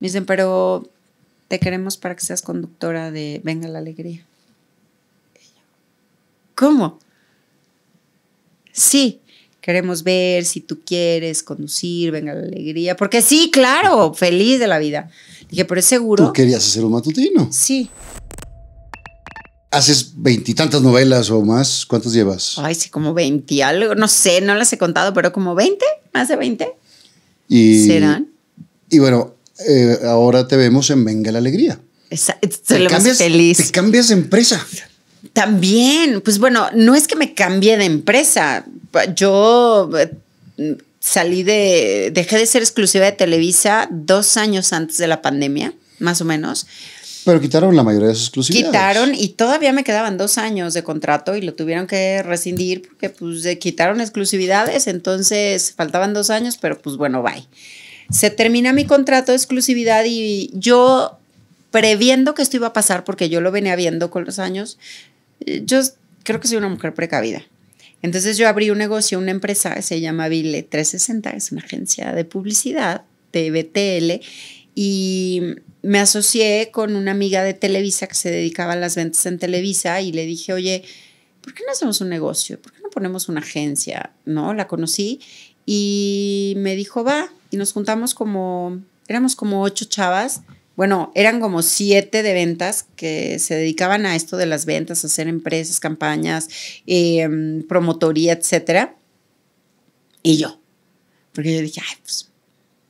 Me dicen, pero te queremos para que seas conductora de Venga la Alegría. ¿Cómo? Sí, queremos ver si tú quieres conducir, venga la alegría. Porque sí, claro, feliz de la vida. Dije, pero es seguro. ¿Tú querías hacer un matutino? Sí. Haces veintitantas novelas o más. ¿Cuántas llevas? Ay, sí, como veinte algo. No sé, no las he contado, pero como veinte, más de veinte. ¿Serán? Y bueno, eh, ahora te vemos en Venga la Alegría. te cambias, Te cambias de empresa. También, pues bueno, no es que me cambie de empresa. Yo eh, salí de, dejé de ser exclusiva de Televisa dos años antes de la pandemia, más o menos. Pero quitaron la mayoría de sus exclusividades. Quitaron y todavía me quedaban dos años de contrato y lo tuvieron que rescindir porque pues quitaron exclusividades, entonces faltaban dos años, pero pues bueno, bye se termina mi contrato de exclusividad y yo previendo que esto iba a pasar, porque yo lo venía viendo con los años, eh, yo creo que soy una mujer precavida. Entonces yo abrí un negocio, una empresa se llama Ville 360, es una agencia de publicidad de y me asocié con una amiga de Televisa que se dedicaba a las ventas en Televisa y le dije, oye, ¿por qué no hacemos un negocio? ¿Por qué no ponemos una agencia? No, la conocí y me dijo, va, nos juntamos como, éramos como ocho chavas, bueno, eran como siete de ventas que se dedicaban a esto de las ventas, hacer empresas, campañas, em, promotoría, etcétera. Y yo, porque yo dije, ay, pues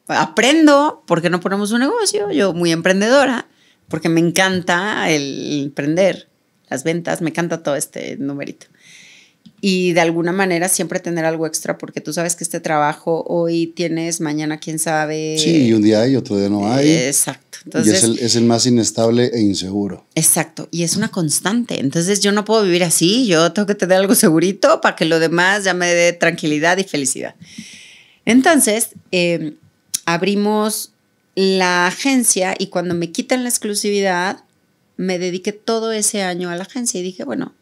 aprendo, porque no ponemos un negocio? Yo muy emprendedora, porque me encanta el emprender, las ventas, me encanta todo este numerito y de alguna manera siempre tener algo extra porque tú sabes que este trabajo hoy tienes, mañana quién sabe. Sí, un día hay, otro día no hay. Exacto. y es el, más inestable e inseguro. Exacto, y es una constante. Entonces yo no puedo vivir así, yo tengo que tener algo segurito para que lo demás ya me dé tranquilidad y felicidad. Entonces, em, abrimos la agencia y cuando me quitan la exclusividad, me dediqué todo ese año a la agencia y dije, bueno,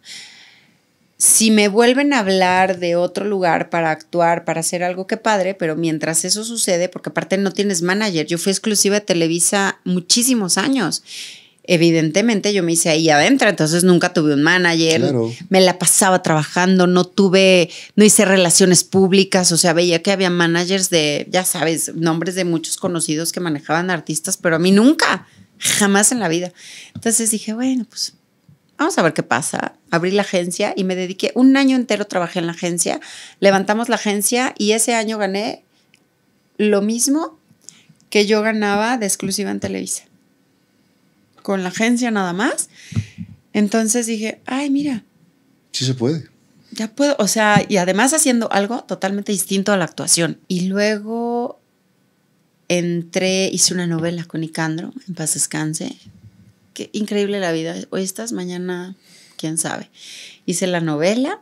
si me vuelven a hablar de otro lugar para actuar, para hacer algo que padre, pero mientras eso sucede, porque aparte no tienes manager, yo fui exclusiva de Televisa muchísimos años. Evidentemente yo me hice ahí adentro, entonces nunca tuve un manager, me la pasaba trabajando, no tuve, no hice relaciones públicas, o sea, veía que había managers de, ya sabes, nombres de muchos conocidos que manejaban artistas, pero a mí nunca, jamás en la vida. Entonces dije, bueno, pues vamos a ver qué pasa. Abrí la agencia y me dediqué un año entero, trabajé en la agencia, levantamos la agencia y ese año gané lo mismo que yo ganaba de exclusiva en Televisa. Con la agencia nada más. Entonces dije, ay, mira. Sí se puede. Ya puedo, o sea, y además haciendo algo totalmente distinto a la actuación. Y luego entré, hice una novela con Icandro en paz descanse, qué increíble la vida. Hoy estás, mañana, quién sabe. Hice la novela,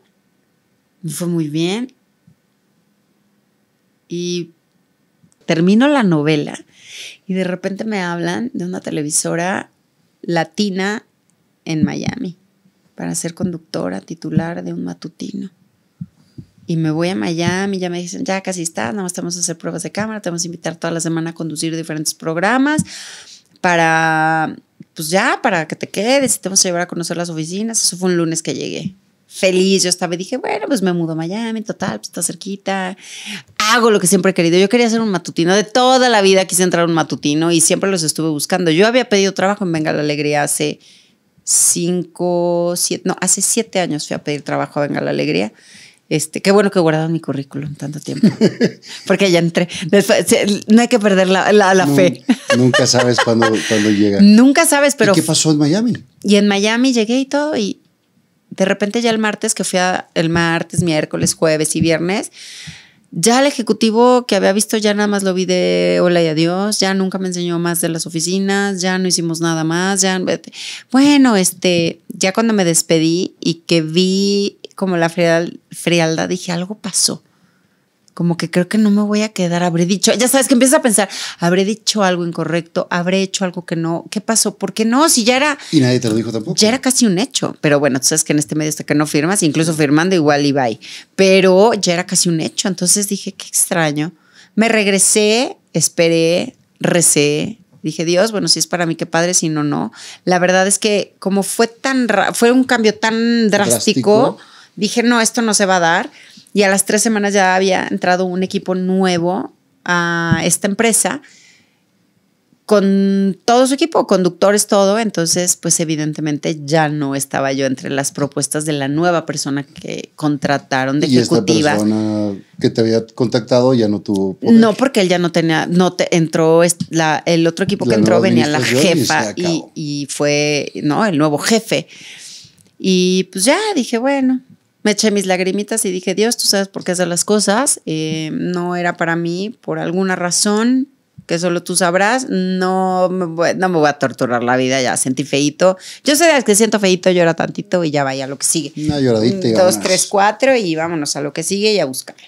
me fue muy bien. Y termino la novela y de repente me hablan de una televisora latina en Miami para ser conductora titular de un matutino. Y me voy a Miami, ya me dicen, ya casi estás. nada más tenemos a hacer pruebas de cámara, te vamos a invitar toda la semana a conducir diferentes programas para pues ya, para que te quedes y te vamos a llevar a conocer las oficinas. Eso fue un lunes que llegué. Feliz, yo estaba y dije, bueno, pues me mudo a Miami, total, pues está cerquita. Hago lo que siempre he querido. Yo quería hacer un matutino. De toda la vida quise entrar a un matutino y siempre los estuve buscando. Yo había pedido trabajo en Venga la Alegría hace cinco, siete, no, hace siete años fui a pedir trabajo a Venga la Alegría este, qué bueno que guardado mi currículum tanto tiempo. Porque ya entré. no hay que perder la, fe. Nunca sabes cuándo, llega. Nunca sabes, pero. ¿Qué pasó en Miami? Y en Miami llegué y todo, y de repente ya el martes, que fui a, el martes, miércoles, jueves y viernes, ya el ejecutivo que había visto ya nada más lo vi de hola y adiós, ya nunca me enseñó más de las oficinas, ya no hicimos nada más, ya bueno, este, ya cuando me despedí y que vi como la frialdad, frialdad dije, algo pasó como que creo que no me voy a quedar, habré dicho, ya sabes que empiezas a pensar, habré dicho algo incorrecto, habré hecho algo que no, ¿qué pasó? ¿Por qué no? Si ya era... Y nadie te lo dijo tampoco. Ya era casi un hecho, pero bueno, tú sabes que en este medio está que no firmas, incluso firmando igual y bye, pero ya era casi un hecho, entonces dije, qué extraño. Me regresé, esperé, recé, dije, Dios, bueno, si es para mí, qué padre, si no, no. La verdad es que como fue tan, fue un cambio tan drástico, dije, no, esto no se va a dar y a las tres semanas ya había entrado un equipo nuevo a esta empresa con todo su equipo, conductores, todo. Entonces, pues evidentemente ya no estaba yo entre las propuestas de la nueva persona que contrataron de ¿Y persona que te había contactado ya no tuvo. No, porque él ya no tenía, no te entró la, el otro equipo que entró venía la jefa y, y, fue, no, el nuevo jefe. Y pues ya dije, bueno, me eché mis lagrimitas y dije, Dios, tú sabes por qué hacer las cosas. Eh, no era para mí por alguna razón que solo tú sabrás. No me, voy, a torturar la vida, ya sentí feito. Yo sé que siento feito, llora tantito y ya vaya lo que sigue. Una lloradita. Dos, tres, cuatro y vámonos a lo que sigue y a buscarle.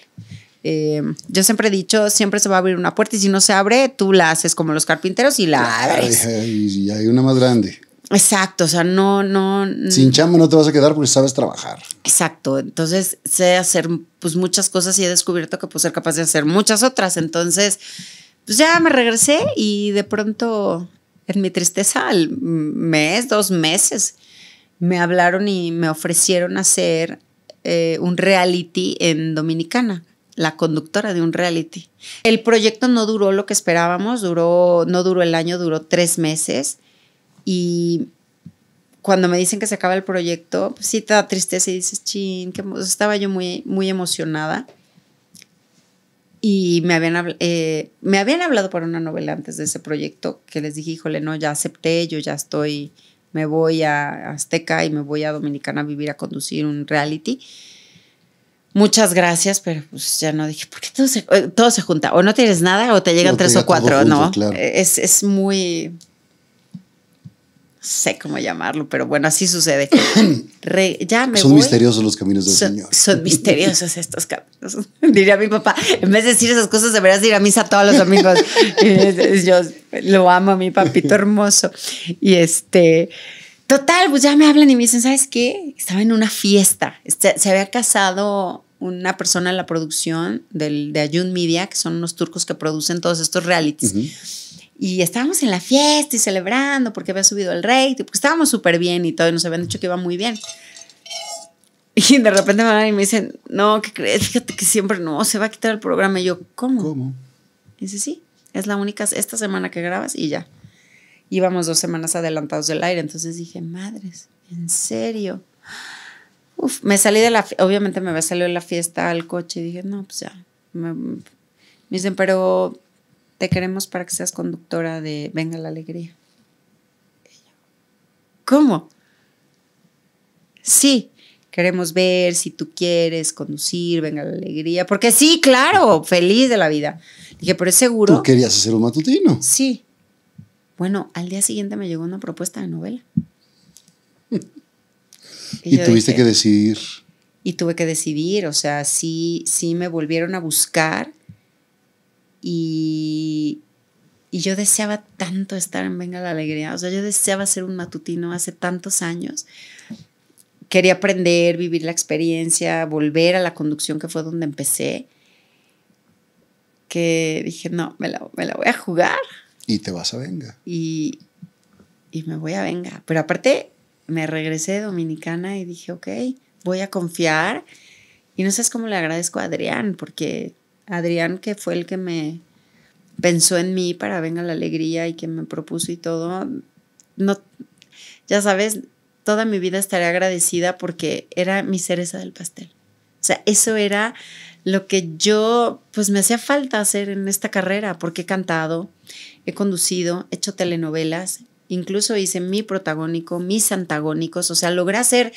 Eh, yo siempre he dicho, siempre se va a abrir una puerta y si no se abre, tú la haces como los carpinteros y la abres. Y hay una más grande. Exacto, o sea, no, no. Sin chamba no te vas a quedar porque sabes trabajar. Exacto, entonces sé hacer pues muchas cosas y he descubierto que puedo ser capaz de hacer muchas otras. Entonces, pues ya me regresé y de pronto, en mi tristeza, al mes, dos meses, me hablaron y me ofrecieron hacer eh, un reality en Dominicana la conductora de un reality. El proyecto no duró lo que esperábamos, duró, no duró el año, duró tres meses. Y cuando me dicen que se acaba el proyecto, pues sí te da tristeza y dices, chin, que estaba yo muy, muy emocionada. Y me habían, eh, me habían hablado para una novela antes de ese proyecto que les dije, híjole, no, ya acepté, yo ya estoy, me voy a Azteca y me voy a Dominicana a vivir, a conducir un reality. Muchas gracias, pero pues ya no dije, porque todo se, eh, todo se junta, o no tienes nada o te llegan pues, tres o cuatro, ¿no? Es, es muy sé cómo llamarlo, pero bueno, así sucede. son misteriosos los caminos del Señor. Son misteriosos estos caminos. Diría mi papá, en vez de decir esas cosas, deberías ir a misa todos los amigos. Yo lo amo a mi papito hermoso. Y este, total, pues ya me hablan y me dicen, ¿sabes qué? Estaba en una fiesta. Este, se, había casado una persona en la producción del, de Ayun Media, que son unos turcos que producen todos estos realities. Y estábamos en la fiesta y celebrando porque había subido el rey. porque estábamos súper bien y todo, y nos habían dicho que iba muy bien. Y de repente me van y me dicen, no, ¿qué crees? Fíjate que siempre no, se va a quitar el programa. Y yo, ¿cómo? dice, sí, es la única, esta semana que grabas y ya. Íbamos dos semanas adelantados del aire, entonces dije, madres, ¿en serio? Uf, me salí de la, obviamente me había salido de la fiesta al coche y dije, no, pues ya. Me, me dicen, pero te queremos para que seas conductora de Venga la Alegría. ¿Cómo? Sí, queremos ver si tú quieres conducir, venga la alegría. Porque sí, claro, feliz de la vida. Dije, pero es seguro. ¿Tú querías hacer un matutino? Sí. Bueno, al día siguiente me llegó una propuesta de novela. y, tuviste que decidir. Y tuve que decidir, o sea, sí, sí me volvieron a buscar y, yo deseaba tanto estar en Venga la Alegría, o sea, yo deseaba ser un matutino hace tantos años. Quería aprender, vivir la experiencia, volver a la conducción que fue donde empecé, que dije, no, me la, me la voy a jugar. Y te vas a Venga. Y, y me voy a Venga. Pero aparte, me regresé de Dominicana y dije, ok, voy a confiar. Y no sabes cómo le agradezco a Adrián, porque Adrián, que fue el que me pensó en mí para Venga la Alegría y que me propuso y todo, no, ya sabes, toda mi vida estaré agradecida porque era mi cereza del pastel. O sea, eso era lo que yo, pues me hacía falta hacer en esta carrera, porque he cantado, he conducido, he hecho telenovelas, incluso hice mi protagónico, mis antagónicos, o sea, logré hacer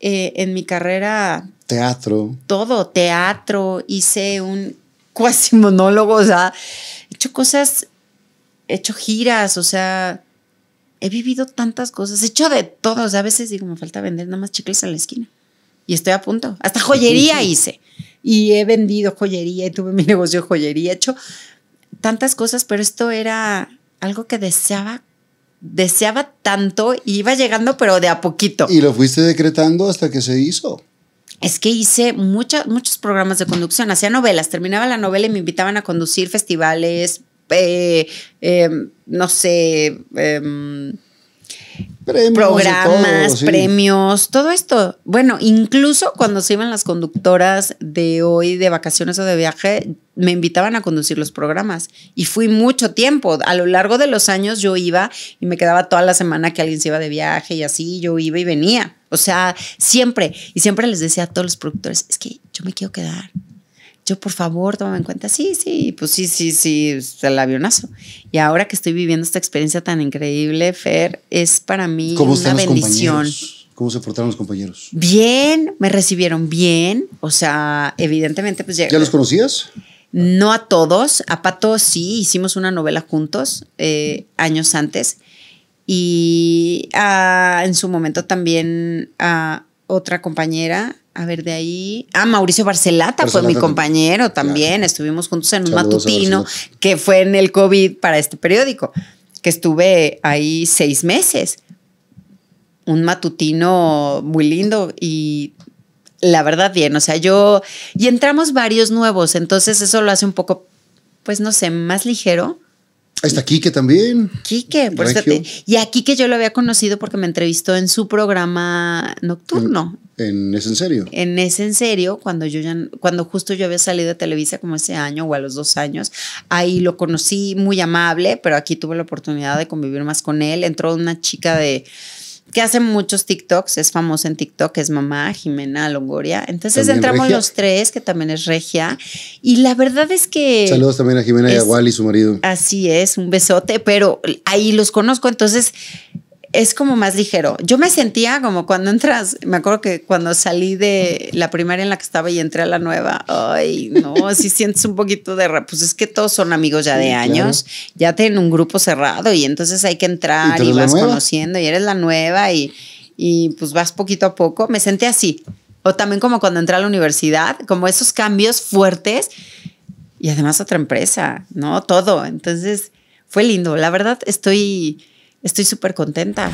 eh, en mi carrera Teatro. Todo, teatro, hice un cuasi monólogo, o sea, he hecho cosas, he hecho giras, o sea, he vivido tantas cosas, he hecho de todo, a veces digo, me falta vender nada más chicles a la esquina y estoy a punto, hasta joyería hice y he vendido joyería y tuve mi negocio de joyería, he hecho tantas cosas, pero esto era algo que deseaba deseaba tanto y iba llegando pero de a poquito. Y lo fuiste decretando hasta que se hizo es que hice muchos programas de conducción, hacía novelas, terminaba la novela y me invitaban a conducir festivales, eh, eh, no sé, em, programas, premios, todo esto. Bueno, incluso cuando se iban las conductoras de hoy de vacaciones o de viaje, me invitaban a conducir los programas y fui mucho tiempo. A lo largo de los años yo iba y me quedaba toda la semana que alguien se iba de viaje y así, yo iba y venía. O sea, siempre. Y siempre les decía a todos los productores, es que yo me quiero quedar yo por favor, tómame en cuenta, sí, sí, pues sí, sí, sí, el avionazo. Y ahora que estoy viviendo esta experiencia tan increíble, Fer, es para mí ¿Cómo una están bendición. ¿Cómo se portaron los compañeros? Bien, me recibieron bien, o sea, evidentemente pues ya... ¿Ya los conocías? No a todos, a Pato sí, hicimos una novela juntos eh, años antes y ah, en su momento también a ah, otra compañera a ver, de ahí. Ah, Mauricio Barcelata fue mi compañero también. Estuvimos juntos en un matutino que fue en el COVID para este periódico, que estuve ahí seis meses. Un matutino muy lindo y la verdad bien. O sea, yo. Y entramos varios nuevos, entonces eso lo hace un poco, pues no sé, más ligero. Ahí está Quique también. Quique, por Y a Quique yo lo había conocido porque me entrevistó en su programa nocturno, en Es en serio. En ese en serio, cuando yo ya, cuando justo yo había salido de Televisa como ese año o a los dos años, ahí lo conocí muy amable, pero aquí tuve la oportunidad de convivir más con él. Entró una chica de que hace muchos TikToks, es famosa en TikTok, es mamá, Jimena Longoria. Entonces entramos los tres, que también es regia. Y la verdad es que... Saludos también a Jimena y su marido. Así es, un besote, pero ahí los conozco. Entonces es como más ligero. Yo me sentía como cuando entras, me acuerdo que cuando salí de la primaria en la que estaba y entré a la nueva, ay, no, si sientes un poquito de, pues es que todos son amigos ya de años, ya tienen un grupo cerrado y entonces hay que entrar y, vas conociendo y eres la nueva y, y pues vas poquito a poco. Me sentí así. O también como cuando entré a la universidad, como esos cambios fuertes y además otra empresa, ¿no? Todo. Entonces fue lindo. La verdad estoy Estoy súper contenta.